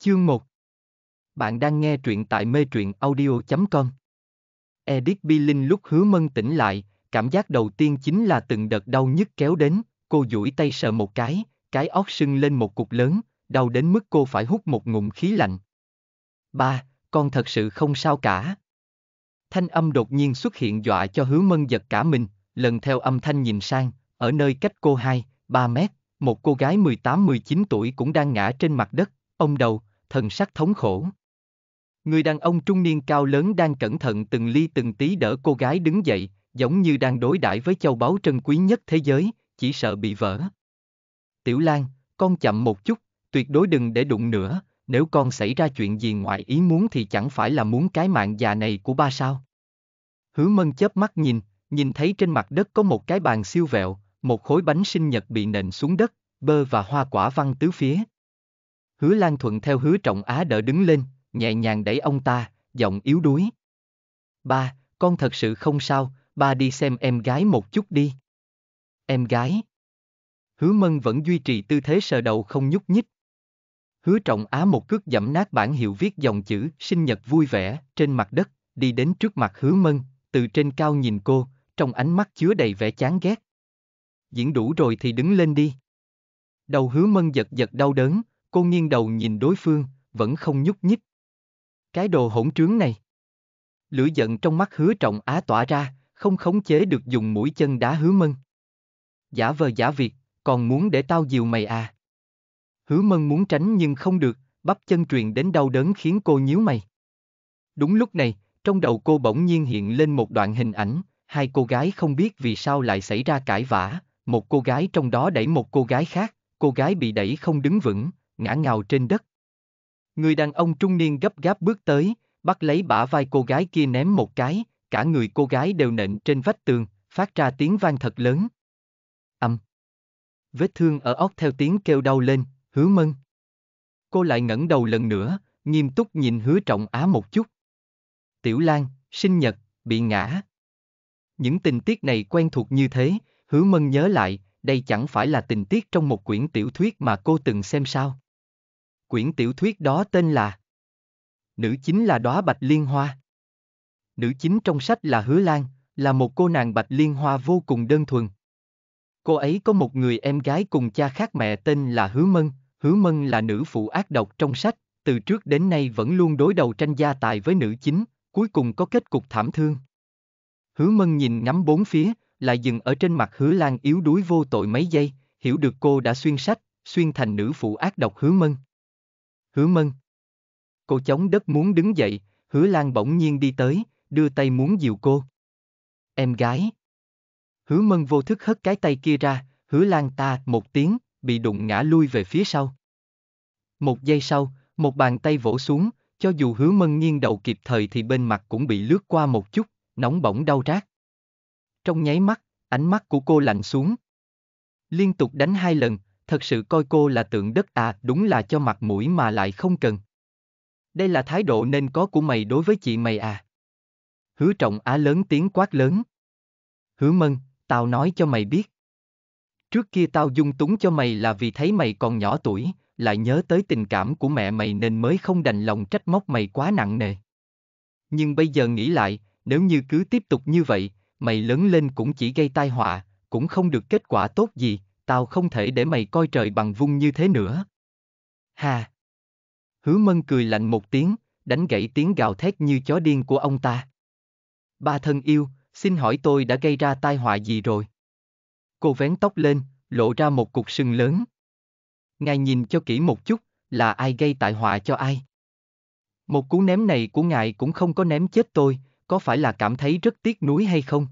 Chương 1 Bạn đang nghe truyện tại mê truyện audio.com Edith Bi lúc hứa mân tỉnh lại, cảm giác đầu tiên chính là từng đợt đau nhức kéo đến, cô duỗi tay sờ một cái, cái óc sưng lên một cục lớn, đau đến mức cô phải hút một ngụm khí lạnh. Ba, con thật sự không sao cả. Thanh âm đột nhiên xuất hiện dọa cho hứa mân giật cả mình, lần theo âm thanh nhìn sang, ở nơi cách cô 2, 3 mét, một cô gái 18-19 tuổi cũng đang ngã trên mặt đất, ông đầu, thần sắc thống khổ. Người đàn ông trung niên cao lớn đang cẩn thận từng ly từng tí đỡ cô gái đứng dậy, giống như đang đối đãi với châu báu trân quý nhất thế giới, chỉ sợ bị vỡ. Tiểu Lan, con chậm một chút, tuyệt đối đừng để đụng nữa, nếu con xảy ra chuyện gì ngoại ý muốn thì chẳng phải là muốn cái mạng già này của ba sao. Hứa mân chớp mắt nhìn, nhìn thấy trên mặt đất có một cái bàn siêu vẹo, một khối bánh sinh nhật bị nện xuống đất, bơ và hoa quả văng tứ phía. Hứa Lan thuận theo hứa trọng á đỡ đứng lên, nhẹ nhàng đẩy ông ta, giọng yếu đuối. Ba, con thật sự không sao, ba đi xem em gái một chút đi. Em gái. Hứa mân vẫn duy trì tư thế sờ đầu không nhúc nhích. Hứa trọng á một cước dẫm nát bản hiệu viết dòng chữ sinh nhật vui vẻ trên mặt đất, đi đến trước mặt hứa mân, từ trên cao nhìn cô, trong ánh mắt chứa đầy vẻ chán ghét. Diễn đủ rồi thì đứng lên đi. Đầu hứa mân giật giật đau đớn, cô nghiêng đầu nhìn đối phương, vẫn không nhúc nhích. Cái đồ hỗn trướng này. Lửa giận trong mắt hứa trọng á tỏa ra, không khống chế được dùng mũi chân đá hứa mân. Giả vờ giả việc, còn muốn để tao dìu mày à. Hứa mân muốn tránh nhưng không được, bắp chân truyền đến đau đớn khiến cô nhíu mày. Đúng lúc này, trong đầu cô bỗng nhiên hiện lên một đoạn hình ảnh, hai cô gái không biết vì sao lại xảy ra cãi vã, một cô gái trong đó đẩy một cô gái khác, cô gái bị đẩy không đứng vững, ngã ngào trên đất. Người đàn ông trung niên gấp gáp bước tới, bắt lấy bả vai cô gái kia ném một cái, cả người cô gái đều nện trên vách tường, phát ra tiếng vang thật lớn. Âm. Vết thương ở óc theo tiếng kêu đau lên, hứa mân. Cô lại ngẩng đầu lần nữa, nghiêm túc nhìn hứa trọng á một chút. Tiểu Lan, sinh nhật, bị ngã. Những tình tiết này quen thuộc như thế, hứa mân nhớ lại, đây chẳng phải là tình tiết trong một quyển tiểu thuyết mà cô từng xem sao. Quyển tiểu thuyết đó tên là Nữ chính là đóa bạch liên hoa. Nữ chính trong sách là Hứa Lan, là một cô nàng bạch liên hoa vô cùng đơn thuần. Cô ấy có một người em gái cùng cha khác mẹ tên là Hứa Mân, Hứa Mân là nữ phụ ác độc trong sách, từ trước đến nay vẫn luôn đối đầu tranh gia tài với nữ chính, cuối cùng có kết cục thảm thương. Hứa Mân nhìn ngắm bốn phía, lại dừng ở trên mặt Hứa Lan yếu đuối vô tội mấy giây, hiểu được cô đã xuyên sách, xuyên thành nữ phụ ác độc Hứa Mân hứa mân. Cô chống đất muốn đứng dậy, hứa lan bỗng nhiên đi tới, đưa tay muốn dìu cô. Em gái. Hứa mân vô thức hất cái tay kia ra, hứa lan ta một tiếng, bị đụng ngã lui về phía sau. Một giây sau, một bàn tay vỗ xuống, cho dù hứa mân nghiêng đầu kịp thời thì bên mặt cũng bị lướt qua một chút, nóng bỏng đau rát. Trong nháy mắt, ánh mắt của cô lạnh xuống. Liên tục đánh hai lần, thật sự coi cô là tượng đất à, đúng là cho mặt mũi mà lại không cần. Đây là thái độ nên có của mày đối với chị mày à. Hứa trọng á lớn tiếng quát lớn. Hứa mân, tao nói cho mày biết. Trước kia tao dung túng cho mày là vì thấy mày còn nhỏ tuổi, lại nhớ tới tình cảm của mẹ mày nên mới không đành lòng trách móc mày quá nặng nề. Nhưng bây giờ nghĩ lại, nếu như cứ tiếp tục như vậy, mày lớn lên cũng chỉ gây tai họa, cũng không được kết quả tốt gì, tao không thể để mày coi trời bằng vung như thế nữa. Hà! Hứa mân cười lạnh một tiếng, đánh gãy tiếng gào thét như chó điên của ông ta. Ba thân yêu, xin hỏi tôi đã gây ra tai họa gì rồi? Cô vén tóc lên, lộ ra một cục sừng lớn. Ngài nhìn cho kỹ một chút, là ai gây tai họa cho ai? Một cú ném này của ngài cũng không có ném chết tôi, có phải là cảm thấy rất tiếc nuối hay không?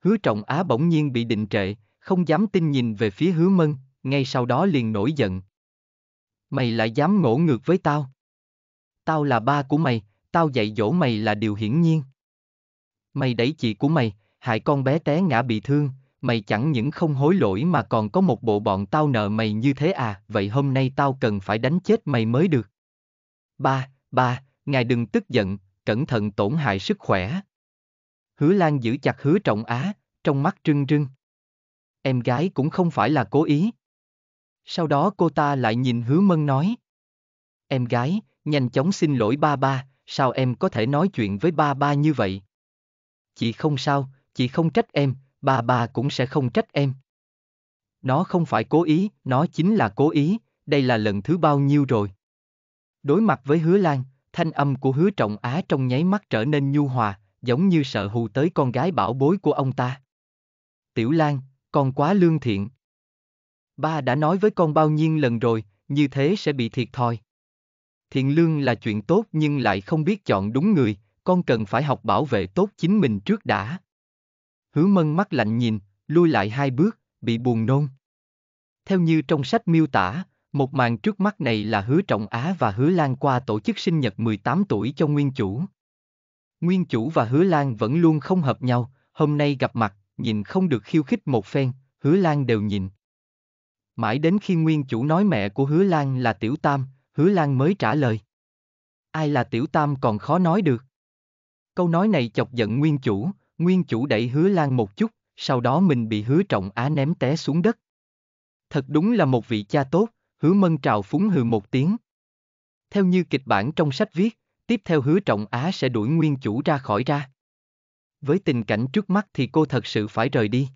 Hứa trọng á bỗng nhiên bị định trệ, không dám tin nhìn về phía hứa mân, ngay sau đó liền nổi giận. Mày lại dám ngỗ ngược với tao. Tao là ba của mày, tao dạy dỗ mày là điều hiển nhiên. Mày đẩy chị của mày, hại con bé té ngã bị thương, mày chẳng những không hối lỗi mà còn có một bộ bọn tao nợ mày như thế à, vậy hôm nay tao cần phải đánh chết mày mới được. Ba, ba, ngài đừng tức giận, cẩn thận tổn hại sức khỏe. Hứa Lan giữ chặt hứa trọng á, trong mắt trưng trưng. Em gái cũng không phải là cố ý. Sau đó cô ta lại nhìn hứa mân nói. Em gái, nhanh chóng xin lỗi ba ba, sao em có thể nói chuyện với ba ba như vậy? Chị không sao, chị không trách em, ba ba cũng sẽ không trách em. Nó không phải cố ý, nó chính là cố ý, đây là lần thứ bao nhiêu rồi. Đối mặt với hứa Lan, thanh âm của hứa trọng á trong nháy mắt trở nên nhu hòa, giống như sợ hù tới con gái bảo bối của ông ta. Tiểu Lan, con quá lương thiện. Ba đã nói với con bao nhiêu lần rồi, như thế sẽ bị thiệt thòi. Thiện lương là chuyện tốt nhưng lại không biết chọn đúng người, con cần phải học bảo vệ tốt chính mình trước đã. Hứa mân mắt lạnh nhìn, lui lại hai bước, bị buồn nôn. Theo như trong sách miêu tả, một màn trước mắt này là hứa trọng Á và hứa Lan qua tổ chức sinh nhật 18 tuổi cho nguyên chủ. Nguyên chủ và hứa Lan vẫn luôn không hợp nhau, hôm nay gặp mặt, nhìn không được khiêu khích một phen, hứa Lan đều nhìn. Mãi đến khi nguyên chủ nói mẹ của hứa Lan là tiểu tam, hứa Lan mới trả lời. Ai là tiểu tam còn khó nói được. Câu nói này chọc giận nguyên chủ, nguyên chủ đẩy hứa Lan một chút, sau đó mình bị hứa trọng á ném té xuống đất. Thật đúng là một vị cha tốt, hứa mân trào phúng hừ một tiếng. Theo như kịch bản trong sách viết, tiếp theo hứa trọng á sẽ đuổi nguyên chủ ra khỏi ra. Với tình cảnh trước mắt thì cô thật sự phải rời đi.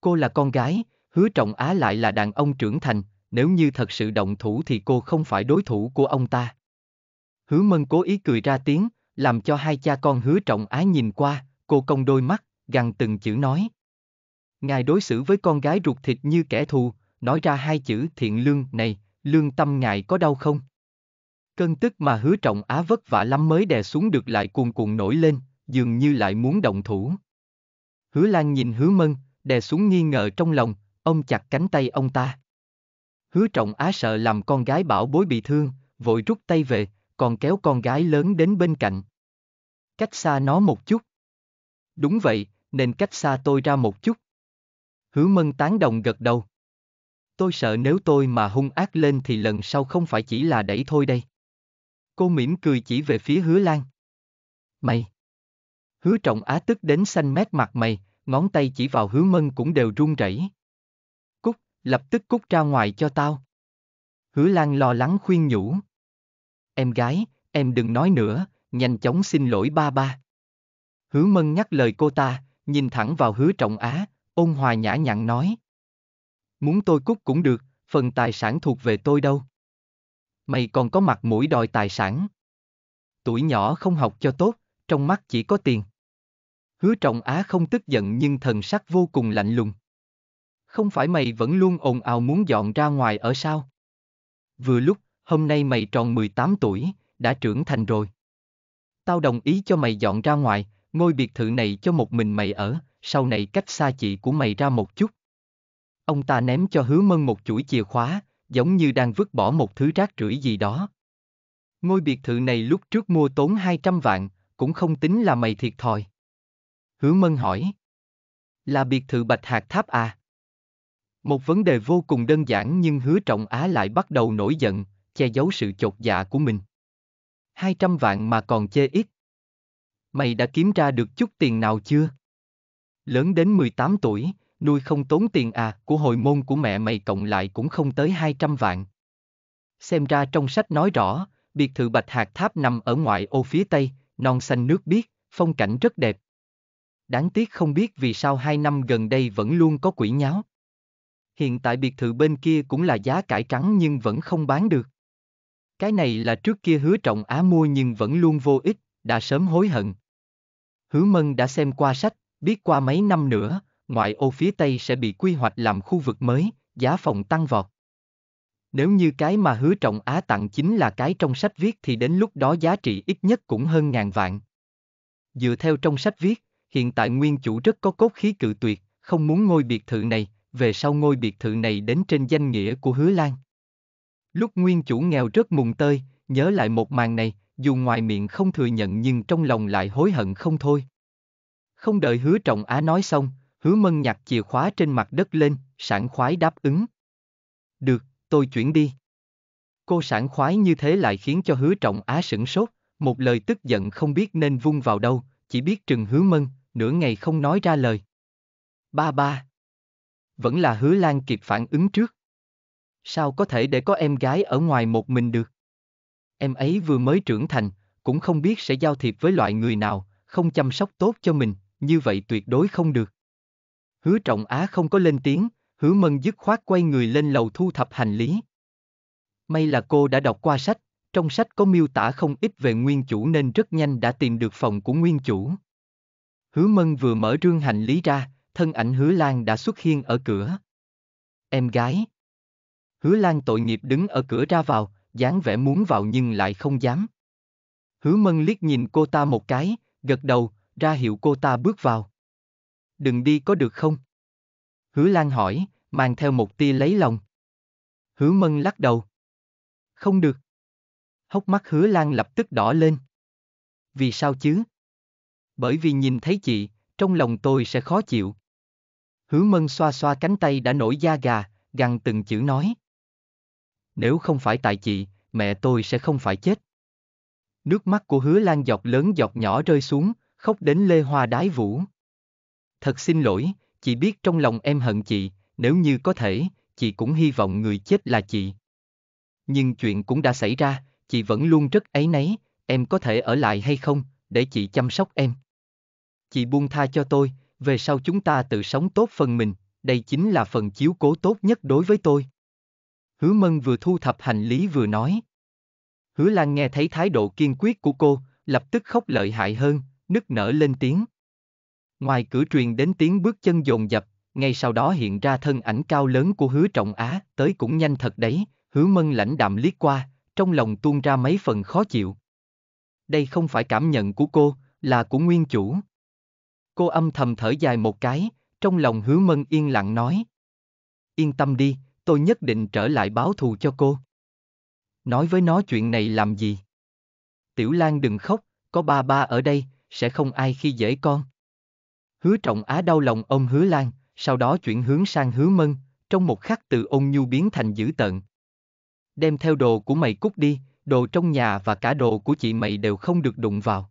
Cô là con gái, hứa trọng á lại là đàn ông trưởng thành, nếu như thật sự động thủ thì cô không phải đối thủ của ông ta. Hứa mân cố ý cười ra tiếng, làm cho hai cha con hứa trọng á nhìn qua, cô cong đôi mắt, gằn từng chữ nói. Ngài đối xử với con gái ruột thịt như kẻ thù, nói ra hai chữ thiện lương này, lương tâm ngài có đau không? Cơn tức mà hứa trọng á vất vả lắm mới đè xuống được lại cuồn cuộn nổi lên, dường như lại muốn động thủ. Hứa Lan nhìn Hứa Mân, đè xuống nghi ngờ trong lòng, ông chặt cánh tay ông ta. Hứa Trọng Á sợ làm con gái bảo bối bị thương, vội rút tay về, còn kéo con gái lớn đến bên cạnh. Cách xa nó một chút. Đúng vậy, nên cách xa tôi ra một chút. Hứa Mân tán đồng gật đầu. Tôi sợ nếu tôi mà hung ác lên thì lần sau không phải chỉ là đẩy thôi đây. Cô mỉm cười chỉ về phía Hứa Lan. Mày! Hứa trọng á tức đến xanh mét mặt mày, ngón tay chỉ vào hứa mân cũng đều run rẩy. Cúc, lập tức cút ra ngoài cho tao. Hứa Lan lo lắng khuyên nhủ. Em gái, em đừng nói nữa, nhanh chóng xin lỗi ba ba. Hứa Mân nhắc lời cô ta, nhìn thẳng vào hứa trọng á, ôn hòa nhã nhặn nói. Muốn tôi cút cũng được, phần tài sản thuộc về tôi đâu. Mày còn có mặt mũi đòi tài sản. Tuổi nhỏ không học cho tốt, trong mắt chỉ có tiền. Hứa trọng á không tức giận nhưng thần sắc vô cùng lạnh lùng. Không phải mày vẫn luôn ồn ào muốn dọn ra ngoài ở sao? Vừa lúc, hôm nay mày tròn 18 tuổi, đã trưởng thành rồi. Tao đồng ý cho mày dọn ra ngoài, ngôi biệt thự này cho một mình mày ở, sau này cách xa chị của mày ra một chút. Ông ta ném cho hứa mân một chuỗi chìa khóa, giống như đang vứt bỏ một thứ rác rưởi gì đó. Ngôi biệt thự này lúc trước mua tốn 200 vạn, cũng không tính là mày thiệt thòi. Hứa Mân hỏi. Là biệt thự Bạch hạt Tháp à? Một vấn đề vô cùng đơn giản nhưng hứa trọng á lại bắt đầu nổi giận, che giấu sự chột dạ của mình. 200 vạn mà còn chê ít. Mày đã kiếm ra được chút tiền nào chưa? Lớn đến 18 tuổi, nuôi không tốn tiền à, của hồi môn của mẹ mày cộng lại cũng không tới 200 vạn. Xem ra trong sách nói rõ, biệt thự Bạch hạt Tháp nằm ở ngoại ô phía Tây, non xanh nước biếc, phong cảnh rất đẹp. Đáng tiếc không biết vì sao hai năm gần đây vẫn luôn có quỷ nháo. Hiện tại biệt thự bên kia cũng là giá cải trắng nhưng vẫn không bán được. Cái này là trước kia hứa trọng á mua nhưng vẫn luôn vô ích, đã sớm hối hận. Hứa mân đã xem qua sách, biết qua mấy năm nữa, ngoại ô phía Tây sẽ bị quy hoạch làm khu vực mới, giá phòng tăng vọt. Nếu như cái mà hứa trọng á tặng chính là cái trong sách viết thì đến lúc đó giá trị ít nhất cũng hơn ngàn vạn. Dựa theo trong sách viết, hiện tại nguyên chủ rất có cốt khí cự tuyệt, không muốn ngôi biệt thự này, về sau ngôi biệt thự này đến trên danh nghĩa của Hứa Lan. Lúc nguyên chủ nghèo rất mùng tơi, nhớ lại một màn này, dù ngoài miệng không thừa nhận nhưng trong lòng lại hối hận không thôi. Không đợi hứa trọng á nói xong, hứa mân nhặt chìa khóa trên mặt đất lên, Sản khoái đáp ứng. Được, tôi chuyển đi. Cô Sản khoái như thế lại khiến cho hứa trọng á sửng sốt, một lời tức giận không biết nên vung vào đâu, chỉ biết trừng hứa mân, nửa ngày không nói ra lời. Ba ba. Vẫn là hứa Lan kịp phản ứng trước. Sao có thể để có em gái ở ngoài một mình được? Em ấy vừa mới trưởng thành, cũng không biết sẽ giao thiệp với loại người nào, không chăm sóc tốt cho mình, như vậy tuyệt đối không được. Hứa trọng á không có lên tiếng, hứa mân dứt khoát quay người lên lầu thu thập hành lý. May là cô đã đọc qua sách, trong sách có miêu tả không ít về nguyên chủ nên rất nhanh đã tìm được phòng của nguyên chủ. Hứa Mân vừa mở trương hành lý ra, thân ảnh Hứa Lan đã xuất hiện ở cửa. Em gái. Hứa Lan tội nghiệp đứng ở cửa ra vào, dáng vẻ muốn vào nhưng lại không dám. Hứa Mân liếc nhìn cô ta một cái, gật đầu, ra hiệu cô ta bước vào. Đừng đi có được không? Hứa Lan hỏi, mang theo một tia lấy lòng. Hứa Mân lắc đầu. Không được. Hốc mắt Hứa Lan lập tức đỏ lên. Vì sao chứ? bởi vì nhìn thấy chị, trong lòng tôi sẽ khó chịu. Hứa mân xoa xoa cánh tay đã nổi da gà, gằn từng chữ nói. Nếu không phải tại chị, mẹ tôi sẽ không phải chết. Nước mắt của hứa lan giọt lớn giọt nhỏ rơi xuống, khóc đến lê hoa đái vũ. Thật xin lỗi, chị biết trong lòng em hận chị, nếu như có thể, chị cũng hy vọng người chết là chị. Nhưng chuyện cũng đã xảy ra, chị vẫn luôn rất ấy nấy, em có thể ở lại hay không, để chị chăm sóc em chị buông tha cho tôi, về sau chúng ta tự sống tốt phần mình, đây chính là phần chiếu cố tốt nhất đối với tôi. Hứa Mân vừa thu thập hành lý vừa nói. Hứa Lan nghe thấy thái độ kiên quyết của cô, lập tức khóc lợi hại hơn, nức nở lên tiếng. Ngoài cửa truyền đến tiếng bước chân dồn dập, ngay sau đó hiện ra thân ảnh cao lớn của Hứa Trọng Á, tới cũng nhanh thật đấy, Hứa Mân lãnh đạm liếc qua, trong lòng tuôn ra mấy phần khó chịu. Đây không phải cảm nhận của cô, là của nguyên chủ. Cô âm thầm thở dài một cái, trong lòng hứa mân yên lặng nói. Yên tâm đi, tôi nhất định trở lại báo thù cho cô. Nói với nó chuyện này làm gì? Tiểu Lan đừng khóc, có ba ba ở đây, sẽ không ai khi dễ con. Hứa trọng á đau lòng ông hứa Lan, sau đó chuyển hướng sang hứa mân, trong một khắc từ ôn nhu biến thành dữ tợn. Đem theo đồ của mày cút đi, đồ trong nhà và cả đồ của chị mày đều không được đụng vào.